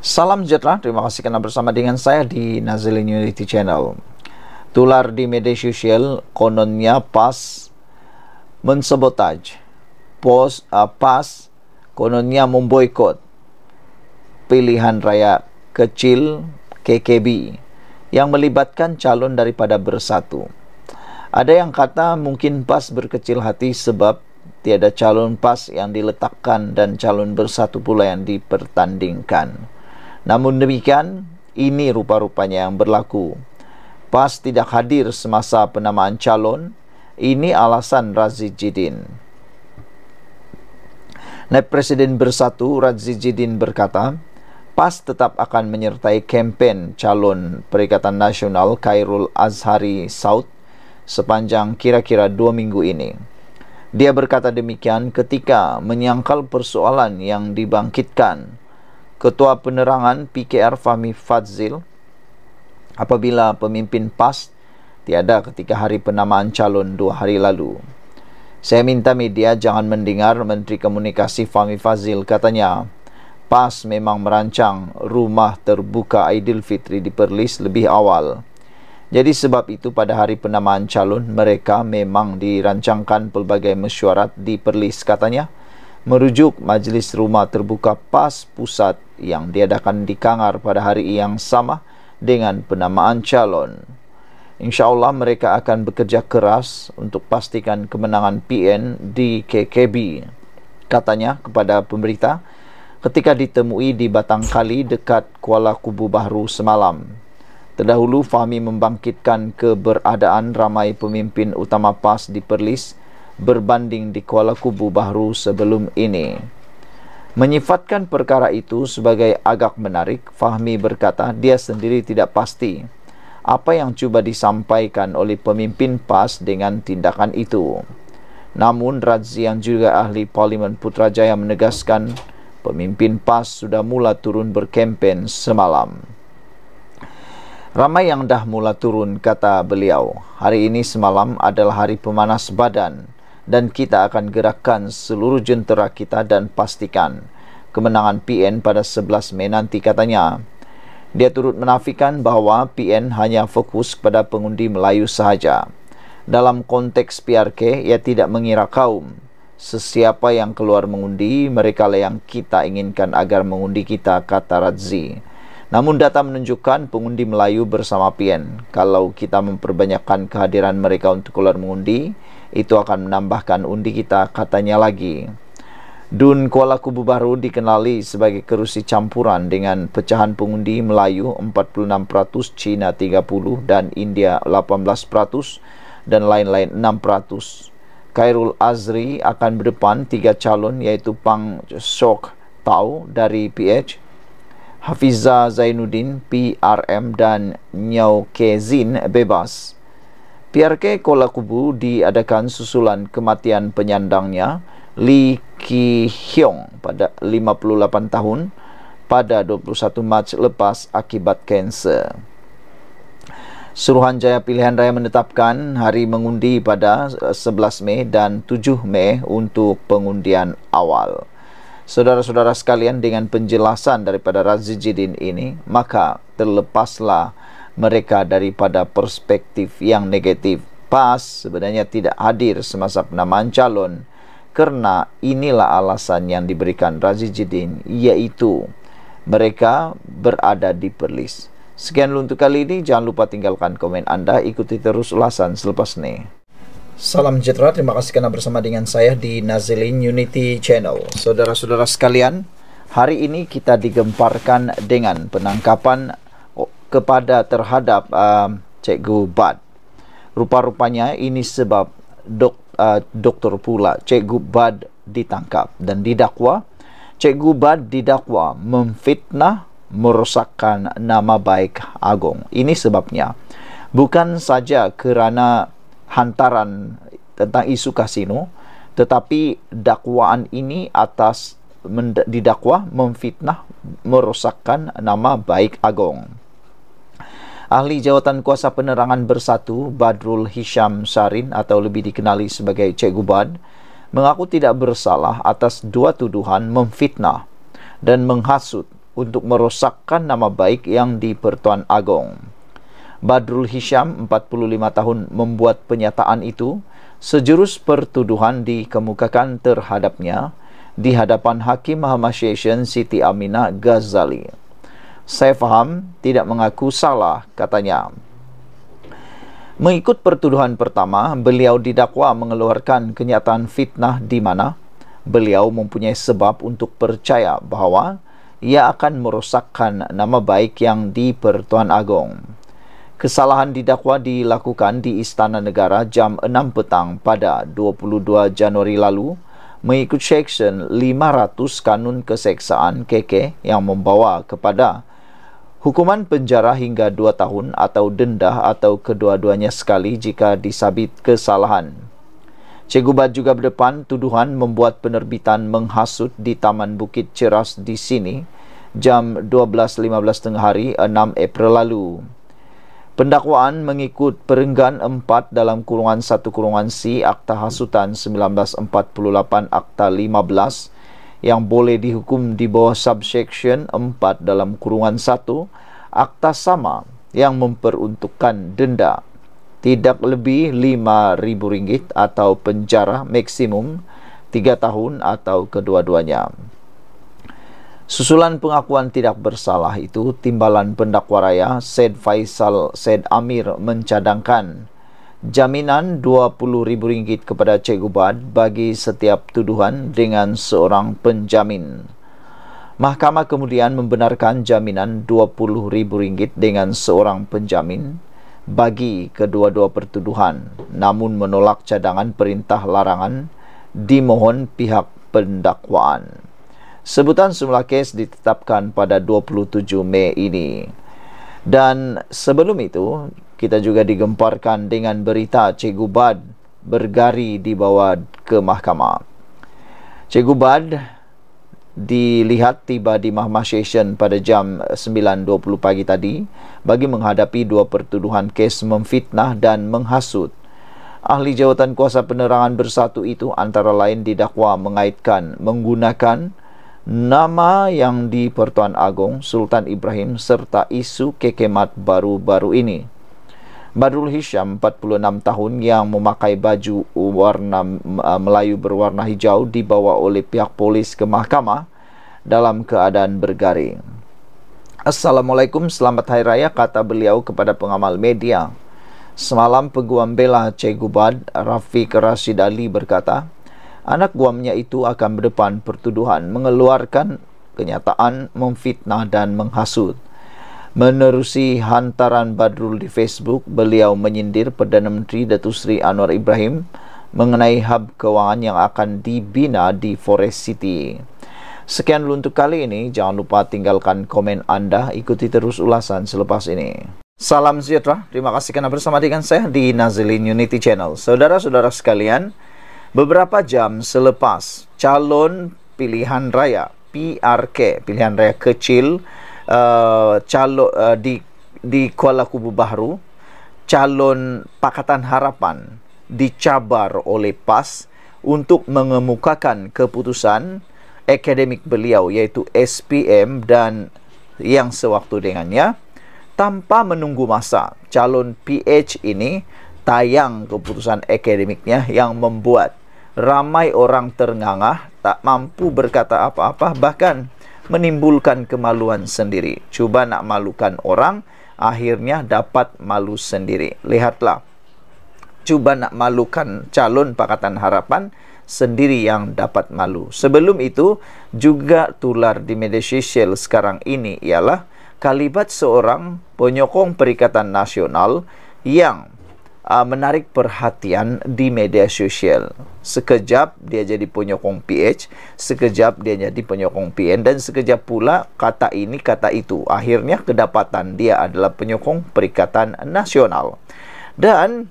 Salam sejahtera, terima kasih kerana bersama dengan saya di Nazilin Unity Channel. Tular di media sosial kononnya PAS mensebotaj, PAS, uh, ah, PAS kononnya memboikot pilihan raya kecil KKB yang melibatkan calon daripada bersatu. Ada yang kata mungkin PAS berkecil hati sebab tiada calon PAS yang diletakkan dan calon bersatu pula yang dipertandingkan. Namun demikian, ini rupa-rupanya yang berlaku. PAS tidak hadir semasa penamaan calon, ini alasan Razid Jidin. Naib Presiden Bersatu Razid Jidin berkata, PAS tetap akan menyertai kempen calon Perikatan Nasional Khairul Azhari Saud sepanjang kira-kira dua minggu ini. Dia berkata demikian ketika menyangkal persoalan yang dibangkitkan Ketua Penerangan PKR Fahmi Fadzil apabila pemimpin PAS tiada ketika hari penamaan calon dua hari lalu. Saya minta media jangan mendengar Menteri Komunikasi Fahmi Fazil katanya PAS memang merancang rumah terbuka Aidilfitri di Perlis lebih awal. Jadi sebab itu pada hari penamaan calon mereka memang dirancangkan pelbagai mesyuarat di Perlis katanya merujuk Majlis Rumah Terbuka PAS Pusat yang diadakan di Kangar pada hari yang sama dengan penamaan calon. InsyaAllah mereka akan bekerja keras untuk pastikan kemenangan PN di KKB. Katanya kepada pemberita ketika ditemui di Batang Kali dekat Kuala Kubu Bahru semalam. Terdahulu Fahmi membangkitkan keberadaan ramai pemimpin utama PAS di Perlis berbanding di Kuala Kubu Bahru sebelum ini. Menyifatkan perkara itu sebagai agak menarik, Fahmi berkata dia sendiri tidak pasti apa yang cuba disampaikan oleh pemimpin PAS dengan tindakan itu. Namun Radzi yang juga ahli Parlimen Putrajaya menegaskan pemimpin PAS sudah mula turun berkempen semalam. Ramai yang dah mula turun, kata beliau. Hari ini semalam adalah hari pemanas badan dan kita akan gerakkan seluruh jentera kita dan pastikan kemenangan PN pada 11 Mei nanti katanya. Dia turut menafikan bahawa PN hanya fokus kepada pengundi Melayu sahaja. Dalam konteks PRK, ia tidak mengira kaum. Sesiapa yang keluar mengundi, mereka lah yang kita inginkan agar mengundi kita, kata Radzi. Namun data menunjukkan pengundi Melayu bersama PN. Kalau kita memperbanyakkan kehadiran mereka untuk keluar mengundi, itu akan menambahkan undi kita katanya lagi. Dun Kuala Kubu Baru dikenali sebagai kerusi campuran dengan pecahan pengundi Melayu 46%, Cina 30% dan India 18% dan lain-lain 6%. Khairul Azri akan berdepan tiga calon yaitu Pang Sok Tau dari PH, Hafizah Zainuddin PRM dan Nyau Kezin bebas. Pierre Kola Kubu diadakan susulan kematian penyandangnya Li Ki Hiong pada 58 tahun pada 21 Mac lepas akibat kanser. Suruhanjaya Pilihan Raya menetapkan hari mengundi pada 11 eh, Mei dan 7 Mei untuk pengundian awal. Saudara-saudara sekalian dengan penjelasan daripada Razizuddin ini, maka terlepaslah mereka daripada perspektif yang negatif. PAS sebenarnya tidak hadir semasa penamaan calon karena inilah alasan yang diberikan Razijidin yaitu mereka berada di perlis. Sekian untuk kali ini, jangan lupa tinggalkan komen Anda, ikuti terus ulasan selepas ini. Salam sejahtera, terima kasih karena bersama dengan saya di Nazilin Unity Channel. Saudara-saudara sekalian, hari ini kita digemparkan dengan penangkapan kepada terhadap um, cikgu Bad. Rupa-rupanya ini sebab dok, uh, doktor pula cikgu Bad ditangkap dan didakwa. Cikgu Bad didakwa memfitnah merosakkan nama baik Agong. Ini sebabnya bukan saja kerana hantaran tentang isu kasino tetapi dakwaan ini atas didakwa memfitnah merosakkan nama baik Agong. Ahli Jawatan Kuasa Penerangan Bersatu Badrul Hisham Sarin atau lebih dikenali sebagai Cikgu Bad mengaku tidak bersalah atas dua tuduhan memfitnah dan menghasut untuk merosakkan nama baik yang di Pertuan agong. Badrul Hisham, 45 tahun, membuat penyataan itu sejurus pertuduhan dikemukakan terhadapnya di hadapan Hakim Hamashation Siti Aminah Ghazali. Saya faham tidak mengaku salah, katanya. Mengikut pertuduhan pertama, beliau didakwa mengeluarkan kenyataan fitnah di mana beliau mempunyai sebab untuk percaya bahawa ia akan merosakkan nama baik yang di Pertuan Agong. Kesalahan didakwa dilakukan di Istana Negara jam 6 petang pada 22 Januari lalu mengikut seksyen 500 kanun keseksaan KK yang membawa kepada hukuman penjara hingga dua tahun atau denda atau kedua-duanya sekali jika disabit kesalahan. Cikgu Bad juga berdepan tuduhan membuat penerbitan menghasut di Taman Bukit Ceras di sini jam 12.15 tengah hari 6 April lalu. Pendakwaan mengikut perenggan 4 dalam kurungan 1 kurungan C Akta Hasutan 1948 Akta 15 yang boleh dihukum di bawah subsection 4 dalam kurungan 1 akta sama yang memperuntukkan denda tidak lebih rm ringgit atau penjara maksimum 3 tahun atau kedua-duanya. Susulan pengakuan tidak bersalah itu timbalan pendakwa raya Said Faisal Said Amir mencadangkan jaminan rm ringgit kepada Cikgu Bad bagi setiap tuduhan dengan seorang penjamin. Mahkamah kemudian membenarkan jaminan rm ringgit dengan seorang penjamin bagi kedua-dua pertuduhan namun menolak cadangan perintah larangan dimohon pihak pendakwaan. Sebutan semula kes ditetapkan pada 27 Mei ini. Dan sebelum itu, kita juga digemparkan dengan berita Cikgu Bad bergari dibawa ke mahkamah. Cikgu Bad dilihat tiba di Mahkamah Session pada jam 9.20 pagi tadi bagi menghadapi dua pertuduhan kes memfitnah dan menghasut. Ahli jawatan kuasa penerangan bersatu itu antara lain didakwa mengaitkan menggunakan nama yang di Pertuan Agong Sultan Ibrahim serta isu kekemat baru-baru ini. Badrul Hisham, 46 tahun yang memakai baju warna uh, Melayu berwarna hijau dibawa oleh pihak polis ke mahkamah dalam keadaan bergaring. Assalamualaikum, selamat hari raya, kata beliau kepada pengamal media. Semalam peguam bela Cegubad, Rafiq Rashid Ali berkata, anak guamnya itu akan berdepan pertuduhan mengeluarkan kenyataan memfitnah dan menghasut. Menerusi hantaran Badrul di Facebook, beliau menyindir Perdana Menteri Datuk Seri Anwar Ibrahim mengenai hub keuangan yang akan dibina di Forest City. Sekian dulu untuk kali ini, jangan lupa tinggalkan komen Anda, ikuti terus ulasan selepas ini. Salam sejahtera, terima kasih kerana bersama dengan saya di Nazilin Unity Channel. Saudara-saudara sekalian, Beberapa jam selepas calon pilihan raya PRK pilihan raya kecil uh, calon uh, di di Kuala Kubu Baharu calon Pakatan Harapan dicabar oleh PAS untuk mengemukakan keputusan akademik beliau iaitu SPM dan yang sewaktu dengannya tanpa menunggu masa calon PH ini tayang keputusan akademiknya yang membuat ramai orang terengah tak mampu berkata apa-apa bahkan menimbulkan kemaluan sendiri cuba nak malukan orang akhirnya dapat malu sendiri lihatlah cuba nak malukan calon pakatan harapan sendiri yang dapat malu sebelum itu juga tular di media sosial sekarang ini ialah kalibat seorang penyokong perikatan nasional yang uh, menarik perhatian di media sosial. Sekejap dia jadi penyokong PH, sekejap dia jadi penyokong PN dan sekejap pula kata ini kata itu. Akhirnya kedapatan dia adalah penyokong Perikatan Nasional. Dan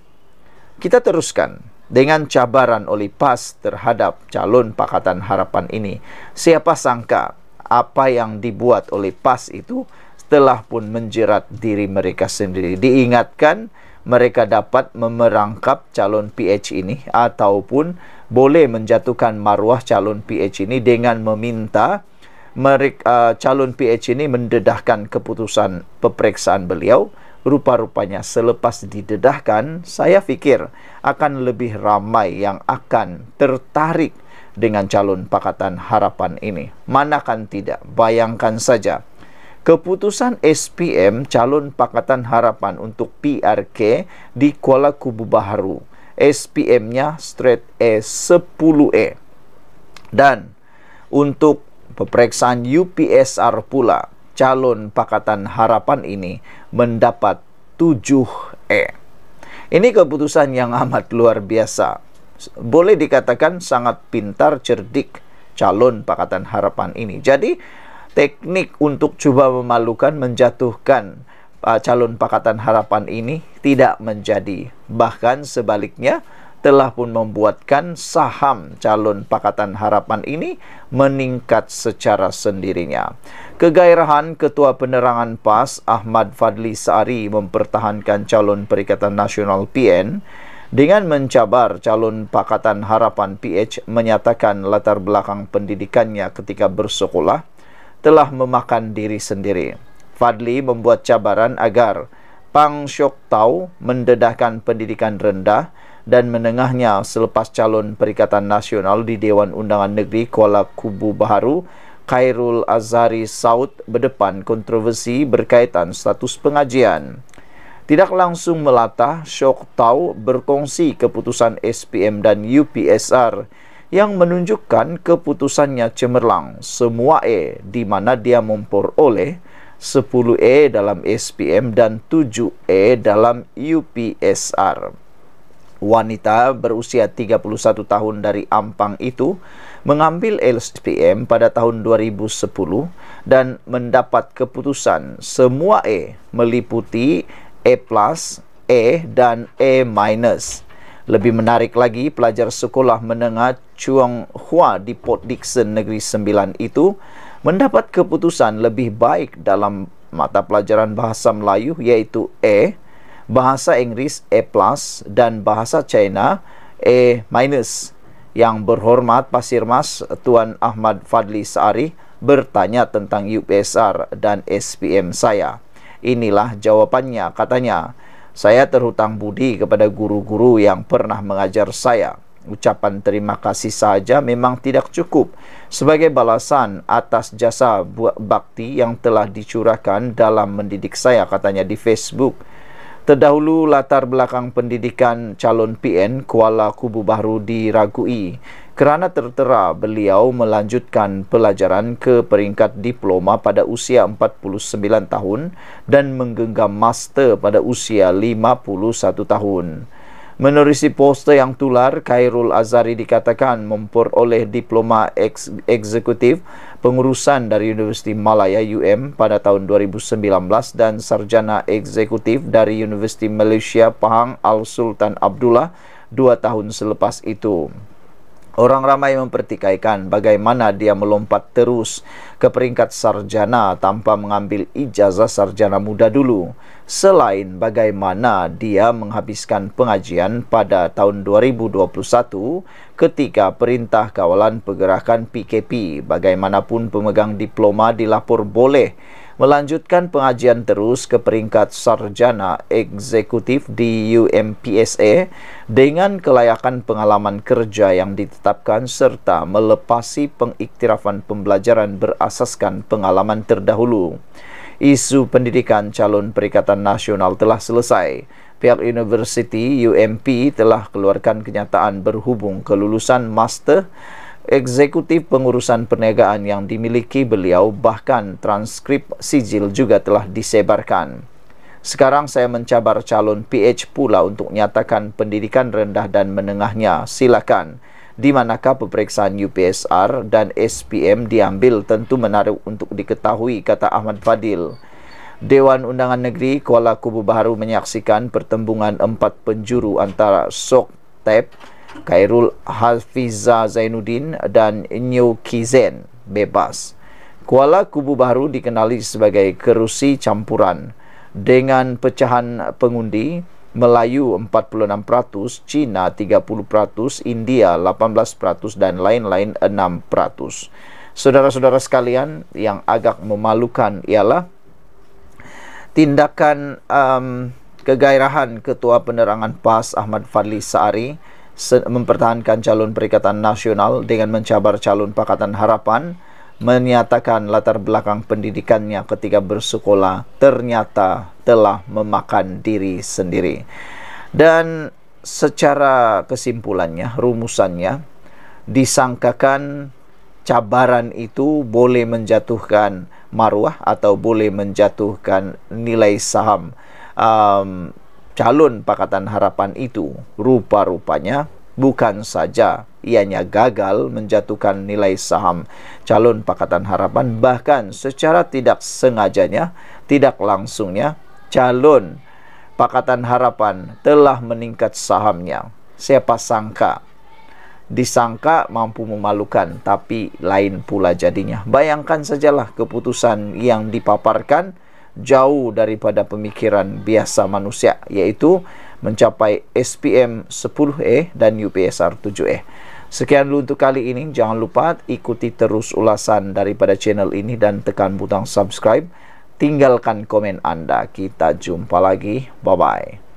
kita teruskan dengan cabaran oleh PAS terhadap calon Pakatan Harapan ini. Siapa sangka apa yang dibuat oleh PAS itu telah pun menjerat diri mereka sendiri. Diingatkan mereka dapat memerangkap calon PH ini ataupun boleh menjatuhkan maruah calon PH ini dengan meminta mereka, uh, calon PH ini mendedahkan keputusan peperiksaan beliau rupa-rupanya selepas didedahkan saya fikir akan lebih ramai yang akan tertarik dengan calon pakatan harapan ini manakan tidak bayangkan saja Keputusan SPM calon Pakatan Harapan untuk PRK di Kuala Kubu Baharu. SPM-nya straight A 10A. Dan untuk peperiksaan UPSR pula, calon Pakatan Harapan ini mendapat 7A. Ini keputusan yang amat luar biasa. Boleh dikatakan sangat pintar, cerdik calon Pakatan Harapan ini. Jadi, teknik untuk coba memalukan menjatuhkan uh, calon Pakatan Harapan ini tidak menjadi bahkan sebaliknya telah pun membuatkan saham calon Pakatan Harapan ini meningkat secara sendirinya. Kegairahan Ketua Penerangan PAS Ahmad Fadli Sari mempertahankan calon Perikatan Nasional PN dengan mencabar calon Pakatan Harapan PH menyatakan latar belakang pendidikannya ketika bersekolah telah memakan diri sendiri. Fadli membuat cabaran agar Pang Syok Tau mendedahkan pendidikan rendah dan menengahnya selepas calon Perikatan Nasional di Dewan Undangan Negeri Kuala Kubu Baharu, Khairul Azhari Saud berdepan kontroversi berkaitan status pengajian. Tidak langsung melatah, Syok Tau berkongsi keputusan SPM dan UPSR yang menunjukkan keputusannya cemerlang semua A di mana dia memperoleh 10 A dalam SPM dan 7 A dalam UPSR. Wanita berusia 31 tahun dari Ampang itu mengambil LSPM pada tahun 2010 dan mendapat keputusan semua E meliputi A+, E dan A-. Lebih menarik lagi, pelajar sekolah menengah Chuang Hua di Port Dickson Negeri Sembilan itu mendapat keputusan lebih baik dalam mata pelajaran Bahasa Melayu iaitu A, e, Bahasa Inggeris A+, e dan Bahasa China A-. E Yang berhormat Pasir Mas Tuan Ahmad Fadli Saari bertanya tentang UPSR dan SPM saya. Inilah jawapannya katanya. Saya terhutang budi kepada guru-guru yang pernah mengajar saya. Ucapan terima kasih saja memang tidak cukup sebagai balasan atas jasa buat bakti yang telah dicurahkan dalam mendidik saya katanya di Facebook. Terdahulu latar belakang pendidikan calon PN Kuala Kubu Baru diragui kerana tertera beliau melanjutkan pelajaran ke peringkat diploma pada usia 49 tahun dan menggenggam master pada usia 51 tahun. Menerusi poster yang tular, Khairul Azari dikatakan memperoleh diploma eksekutif pengurusan dari Universiti Malaya UM pada tahun 2019 dan sarjana eksekutif dari Universiti Malaysia Pahang Al-Sultan Abdullah dua tahun selepas itu. Orang ramai mempertikaikan bagaimana dia melompat terus ke peringkat sarjana tanpa mengambil ijazah sarjana muda dulu. Selain bagaimana dia menghabiskan pengajian pada tahun 2021 ketika perintah kawalan pergerakan PKP, bagaimanapun pemegang diploma dilapor boleh melanjutkan pengajian terus ke peringkat sarjana eksekutif di UMPSA dengan kelayakan pengalaman kerja yang ditetapkan serta melepasi pengiktirafan pembelajaran berasaskan pengalaman terdahulu. Isu pendidikan calon perikatan nasional telah selesai. Pihak University UMP telah keluarkan kenyataan berhubung kelulusan master eksekutif pengurusan perniagaan yang dimiliki beliau bahkan transkrip sijil juga telah disebarkan. Sekarang saya mencabar calon PH pula untuk nyatakan pendidikan rendah dan menengahnya. Silakan. Di manakah peperiksaan UPSR dan SPM diambil tentu menarik untuk diketahui, kata Ahmad Fadil. Dewan Undangan Negeri Kuala Kubu Baharu menyaksikan pertembungan empat penjuru antara SOK, TEP, Khairul Hafiza Zainuddin dan Nyo Kizen bebas. Kuala Kubu Baru dikenali sebagai kerusi campuran dengan pecahan pengundi Melayu 46%, Cina 30%, India 18% dan lain-lain 6%. Saudara-saudara sekalian, yang agak memalukan ialah tindakan um, kegairahan Ketua Penerangan PAS Ahmad Fadli Saari mempertahankan calon Perikatan Nasional dengan mencabar calon Pakatan Harapan menyatakan latar belakang pendidikannya ketika bersekolah ternyata telah memakan diri sendiri. Dan secara kesimpulannya, rumusannya, disangkakan cabaran itu boleh menjatuhkan maruah atau boleh menjatuhkan nilai saham um, calon Pakatan Harapan itu rupa-rupanya bukan saja ianya gagal menjatuhkan nilai saham calon Pakatan Harapan bahkan secara tidak sengajanya tidak langsungnya calon Pakatan Harapan telah meningkat sahamnya siapa sangka disangka mampu memalukan tapi lain pula jadinya bayangkan sajalah keputusan yang dipaparkan jauh daripada pemikiran biasa manusia iaitu mencapai SPM 10A dan UPSR 7A. Sekian dulu untuk kali ini. Jangan lupa ikuti terus ulasan daripada channel ini dan tekan butang subscribe. Tinggalkan komen anda. Kita jumpa lagi. Bye-bye.